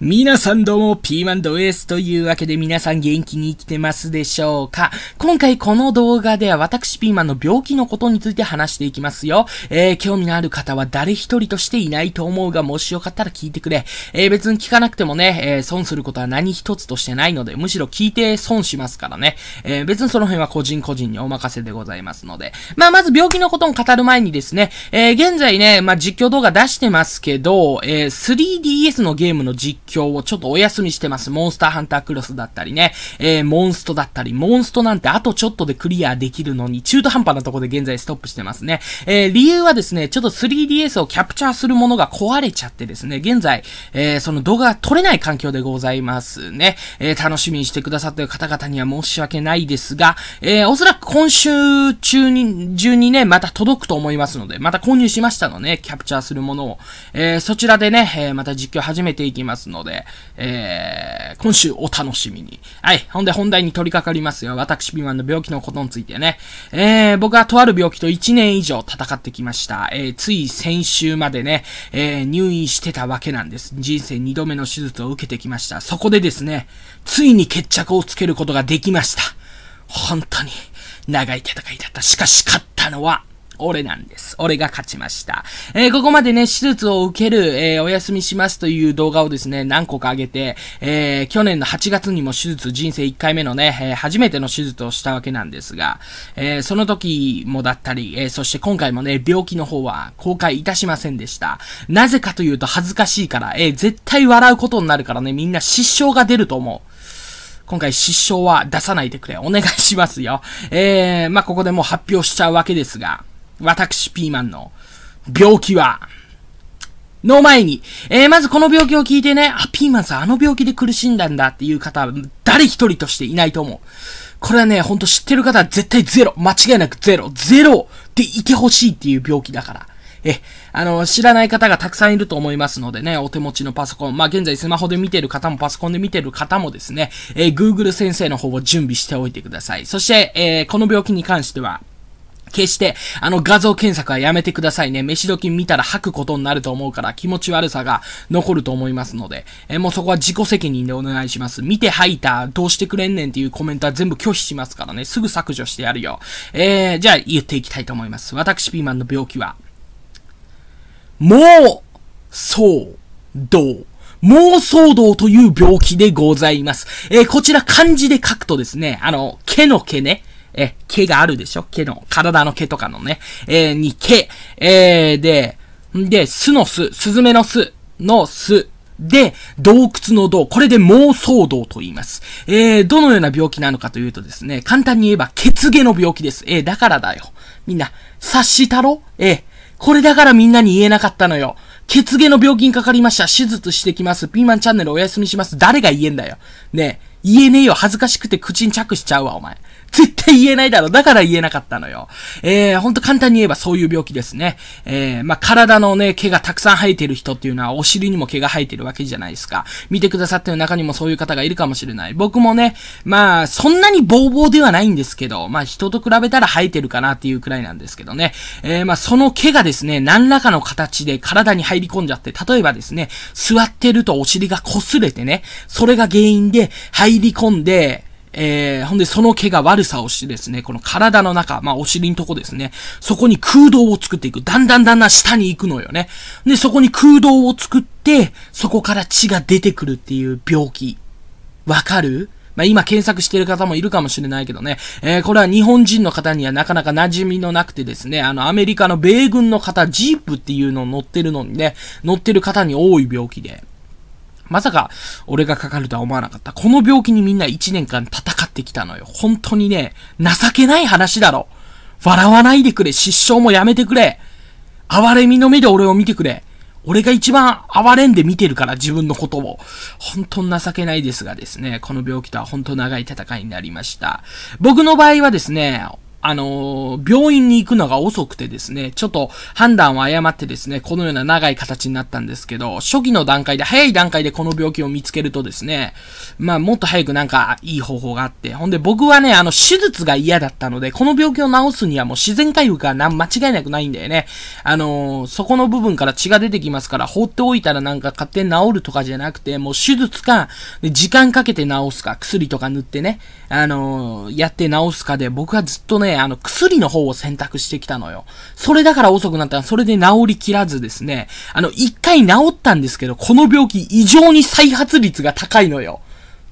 皆さんどうも、ピーマンドエースというわけで皆さん元気に生きてますでしょうか今回この動画では私ピーマンの病気のことについて話していきますよ。えー、興味のある方は誰一人としていないと思うが、もしよかったら聞いてくれ。えー、別に聞かなくてもね、えー、損することは何一つとしてないので、むしろ聞いて損しますからね。えー、別にその辺は個人個人にお任せでございますので。まあ、まず病気のことを語る前にですね、えー、現在ね、まあ、実況動画出してますけど、えー、3DS のゲームの実況今日ちょっとお休みしてます。モンスターハンタークロスだったりね、えー、モンストだったり、モンストなんてあとちょっとでクリアできるのに、中途半端なとこで現在ストップしてますね。えー、理由はですね、ちょっと 3DS をキャプチャーするものが壊れちゃってですね、現在、えー、その動画が撮れない環境でございますね。えー、楽しみにしてくださってる方々には申し訳ないですが、えー、おそらく今週中に、中にね、また届くと思いますので、また購入しましたので、ね、キャプチャーするものを、えー、そちらでね、えー、また実況始めていきますので、ので、えー、今週お楽しみに。はい。ほんで本題に取り掛かりますよ。私、ピーマンの病気のことについてね。えー、僕はとある病気と1年以上戦ってきました。えー、つい先週までね、えー、入院してたわけなんです。人生2度目の手術を受けてきました。そこでですね、ついに決着をつけることができました。本当に、長い戦いだった。しかし、勝ったのは、俺なんです。俺が勝ちました。えー、ここまでね、手術を受ける、えー、お休みしますという動画をですね、何個か上げて、えー、去年の8月にも手術、人生1回目のね、え初めての手術をしたわけなんですが、えその時もだったり、えそして今回もね、病気の方は公開いたしませんでした。なぜかというと恥ずかしいから、え絶対笑うことになるからね、みんな失笑が出ると思う。今回失笑は出さないでくれ。お願いしますよ。えー、まあ、ここでもう発表しちゃうわけですが。私、ピーマンの病気は、の前に、えー、まずこの病気を聞いてね、あ、ピーマンさんあの病気で苦しんだんだっていう方、誰一人としていないと思う。これはね、ほんと知ってる方は絶対ゼロ。間違いなくゼロ。ゼロでいてほしいっていう病気だから。え、あの、知らない方がたくさんいると思いますのでね、お手持ちのパソコン、まあ、現在スマホで見てる方もパソコンで見てる方もですね、えー、Google 先生の方を準備しておいてください。そして、えー、この病気に関しては、決して、あの画像検索はやめてくださいね。飯時見たら吐くことになると思うから気持ち悪さが残ると思いますので、えもうそこは自己責任でお願いします。見て吐いた、どうしてくれんねんっていうコメントは全部拒否しますからね。すぐ削除してやるよ。えー、じゃあ言っていきたいと思います。私ピーマンの病気は、もう、そう、どう。妄想道という病気でございます。えー、こちら漢字で書くとですね、あの、毛の毛ね。え、毛があるでしょ毛の、体の毛とかのね、えー、に毛、えー、で、で、巣の巣、スズメの巣の巣で、洞窟の洞。これで妄想洞と言います。えー、どのような病気なのかというとですね、簡単に言えば、血毛の病気です。えー、だからだよ。みんな、察したろえー、これだからみんなに言えなかったのよ。血毛の病気にかかりました。手術してきます。ピーマンチャンネルお休みします。誰が言えんだよ。ねえ、言えねえよ。恥ずかしくて口に着しちゃうわ、お前。絶対言えないだろ。だから言えなかったのよ。えー、ほんと簡単に言えばそういう病気ですね。えー、まあ、体のね、毛がたくさん生えてる人っていうのはお尻にも毛が生えてるわけじゃないですか。見てくださってる中にもそういう方がいるかもしれない。僕もね、まあ、そんなにボーボーではないんですけど、まあ、人と比べたら生えてるかなっていうくらいなんですけどね。えー、まあ、その毛がですね、何らかの形で体に入り込んじゃって、例えばですね、座ってるとお尻が擦れてね、それが原因で入り込んで、えー、ほんでその毛が悪さをしてですね、この体の中、まあお尻のとこですね、そこに空洞を作っていく。だんだんだんだん下に行くのよね。で、そこに空洞を作って、そこから血が出てくるっていう病気。わかるまあ、今検索してる方もいるかもしれないけどね、えー、これは日本人の方にはなかなか馴染みのなくてですね、あの、アメリカの米軍の方、ジープっていうのを乗ってるのにね、乗ってる方に多い病気で。まさか、俺がかかるとは思わなかった。この病気にみんな1年間戦ってきたのよ。本当にね、情けない話だろ。笑わないでくれ。失笑もやめてくれ。哀れみの目で俺を見てくれ。俺が一番哀れんで見てるから、自分のことを。本当に情けないですがですね、この病気とは本当長い戦いになりました。僕の場合はですね、あのー、病院に行くのが遅くてですね、ちょっと判断を誤ってですね、このような長い形になったんですけど、初期の段階で、早い段階でこの病気を見つけるとですね、まあもっと早くなんかいい方法があって、ほんで僕はね、あの手術が嫌だったので、この病気を治すにはもう自然回復が間違いなくないんだよね。あのー、そこの部分から血が出てきますから、放っておいたらなんか勝手に治るとかじゃなくて、もう手術か、時間かけて治すか、薬とか塗ってね、あのー、やって治すかで、僕はずっとね、ね、あの、薬の方を選択してきたのよ。それだから遅くなったら、それで治りきらずですね、あの、一回治ったんですけど、この病気異常に再発率が高いのよ。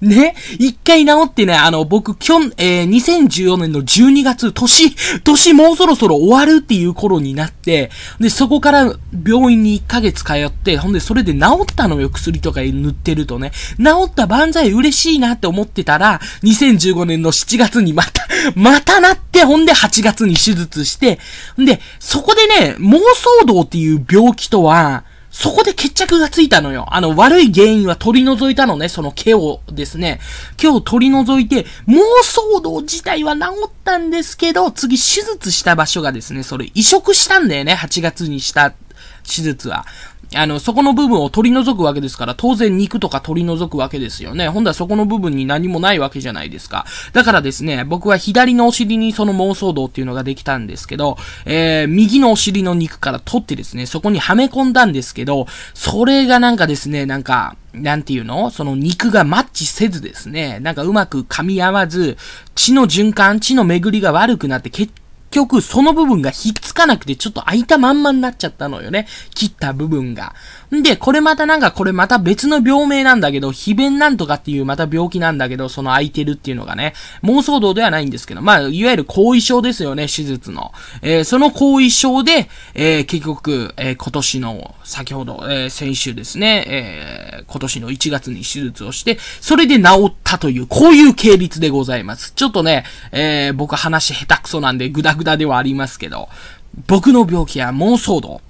ね、一回治ってね、あの、僕、きょん、えー、2014年の12月、年、年もうそろそろ終わるっていう頃になって、で、そこから病院に1ヶ月通って、ほんで、それで治ったのよ、薬とか塗ってるとね。治った万歳嬉しいなって思ってたら、2015年の7月にまた、またなって、ほんで8月に手術して、んで、そこでね、妄想道っていう病気とは、そこで決着がついたのよ。あの、悪い原因は取り除いたのね、その毛をですね。毛を取り除いて、妄想騒動自体は治ったんですけど、次手術した場所がですね、それ移植したんだよね、8月にした手術は。あの、そこの部分を取り除くわけですから、当然肉とか取り除くわけですよね。ほんだそこの部分に何もないわけじゃないですか。だからですね、僕は左のお尻にその妄想道っていうのができたんですけど、えー、右のお尻の肉から取ってですね、そこにはめ込んだんですけど、それがなんかですね、なんか、なんていうのその肉がマッチせずですね、なんかうまく噛み合わず、血の循環、血の巡りが悪くなって局その部分がひっつかなくてちょっと開いたまんまになっちゃったのよね。切った部分が。んで、これまたなんかこれまた別の病名なんだけど、非弁なんとかっていうまた病気なんだけど、その開いてるっていうのがね、妄想道ではないんですけど、まあ、いわゆる後遺症ですよね、手術の。えー、その後遺症で、えー、結局、えー、今年の、先ほど、え先週ですね、え今年の1月に手術をして、それで治ったという、こういう系列でございます。ちょっとね、え僕話下手くそなんで、ぐだぐだ札ではありますけど、僕の病気や妄想度、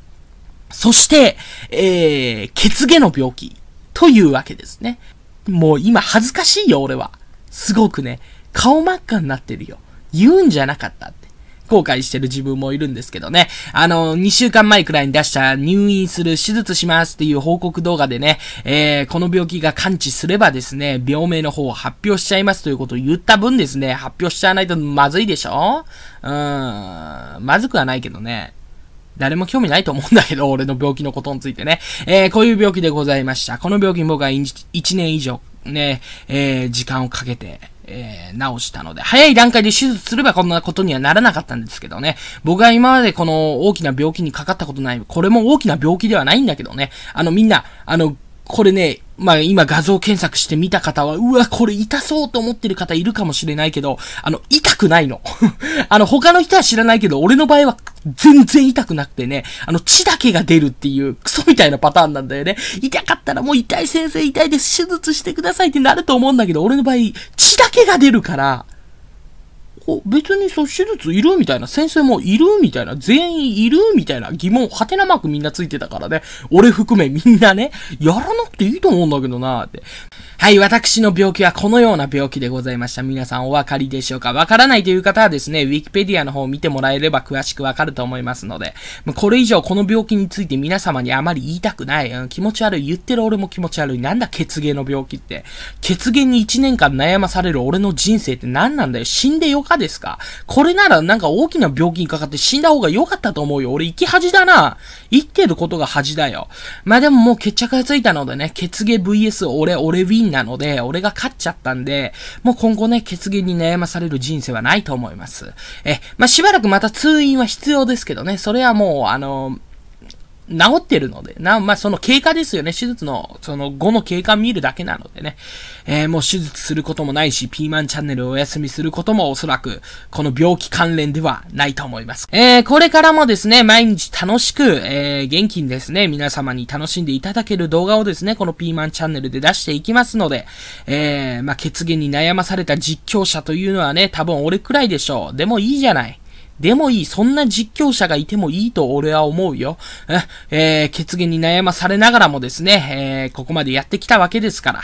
そして、えー、血毛の病気、というわけですね。もう今恥ずかしいよ、俺は。すごくね、顔真っ赤になってるよ。言うんじゃなかったって。後悔してる自分もいるんですけどね。あの、2週間前くらいに出した入院する、手術しますっていう報告動画でね、えー、この病気が完治すればですね、病名の方を発表しちゃいますということを言った分ですね、発表しちゃわないとまずいでしょうーん、まずくはないけどね。誰も興味ないと思うんだけど、俺の病気のことについてね。えー、こういう病気でございました。この病気に僕は1年以上ね、えー、時間をかけて、えー、直したので、早い段階で手術すればこんなことにはならなかったんですけどね、僕は今までこの大きな病気にかかったことない、これも大きな病気ではないんだけどね、あのみんな、あの、これね、まあ今画像検索して見た方は、うわ、これ痛そうと思ってる方いるかもしれないけど、あの、痛くないの。あの、他の人は知らないけど、俺の場合は全然痛くなくてね、あの、血だけが出るっていう、クソみたいなパターンなんだよね。痛かったらもう痛い先生痛いです、手術してくださいってなると思うんだけど、俺の場合、血だけが出るから、別にそう手術いるみたいな、先生もいるみたいな、全員いるみたいな疑問、はてなマークみんなついてたからね、俺含めみんなね、やらなくていいと思うんだけどなって。はい、私の病気はこのような病気でございました。皆さんお分かりでしょうかわからないという方はですね、Wikipedia の方を見てもらえれば詳しくわかると思いますので、これ以上この病気について皆様にあまり言いたくない、うん、気持ち悪い、言ってる俺も気持ち悪い、なんだ血芸の病気って。血芸に1年間悩まされる俺の人生って何なんだよ死んでよかですかこれならなんか大きな病気にかかって死んだ方が良かったと思うよ。俺生き恥だな。生きてることが恥だよ。まあでももう決着がついたのでね、血芸 VS 俺、俺 Win 金なので、俺が勝っちゃったんで、もう今後ね、血源に悩まされる人生はないと思います。え、まあ、しばらくまた通院は必要ですけどね、それはもう、あの、治ってるので、な、まあ、その経過ですよね。手術の、その後の経過見るだけなのでね。えー、もう手術することもないし、ピーマンチャンネルをお休みすることもおそらく、この病気関連ではないと思います。えー、これからもですね、毎日楽しく、えー、元気にですね、皆様に楽しんでいただける動画をですね、このピーマンチャンネルで出していきますので、えー、まあ、血源に悩まされた実況者というのはね、多分俺くらいでしょう。でもいいじゃない。でもいい。そんな実況者がいてもいいと俺は思うよ。えー、決議に悩まされながらもですね、えー、ここまでやってきたわけですから。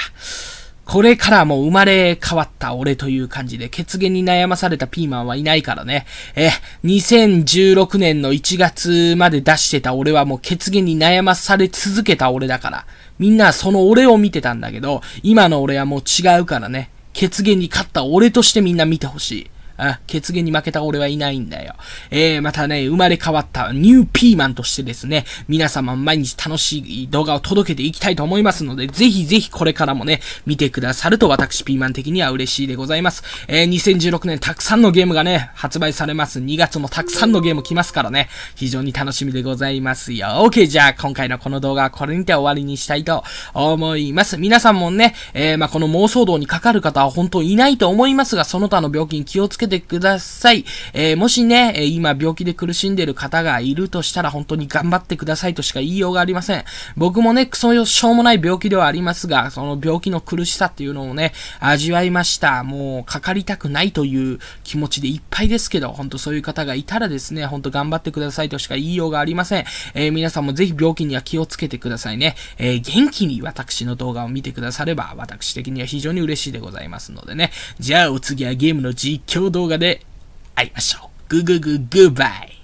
これからも生まれ変わった俺という感じで、血源に悩まされたピーマンはいないからね。え、2016年の1月まで出してた俺はもう血源に悩まされ続けた俺だから。みんなその俺を見てたんだけど、今の俺はもう違うからね。血源に勝った俺としてみんな見てほしい。あ、血源に負けた俺はいないんだよ。えー、またね、生まれ変わったニューピーマンとしてですね、皆様毎日楽しい動画を届けていきたいと思いますので、ぜひぜひこれからもね、見てくださると私ピーマン的には嬉しいでございます。えー、2016年たくさんのゲームがね、発売されます。2月もたくさんのゲーム来ますからね、非常に楽しみでございますよ。OK、じゃあ今回のこの動画はこれにて終わりにしたいと思います。皆さんもね、えー、まあ、この妄想動にかかる方は本当いないと思いますが、その他の病気に気をつけててください。えー、もしね、え今病気で苦しんでる方がいるとしたら本当に頑張ってくださいとしか言いようがありません。僕もね、クソよ、しょうもない病気ではありますが、その病気の苦しさっていうのをね、味わいました。もう、かかりたくないという気持ちでいっぱいですけど、本当そういう方がいたらですね、本当頑張ってくださいとしか言いようがありません。えー、皆さんもぜひ病気には気をつけてくださいね。えー、元気に私の動画を見てくだされば、私的には非常に嬉しいでございますのでね。じゃあお次はゲームの実況動画で会いましょう。ググググバイ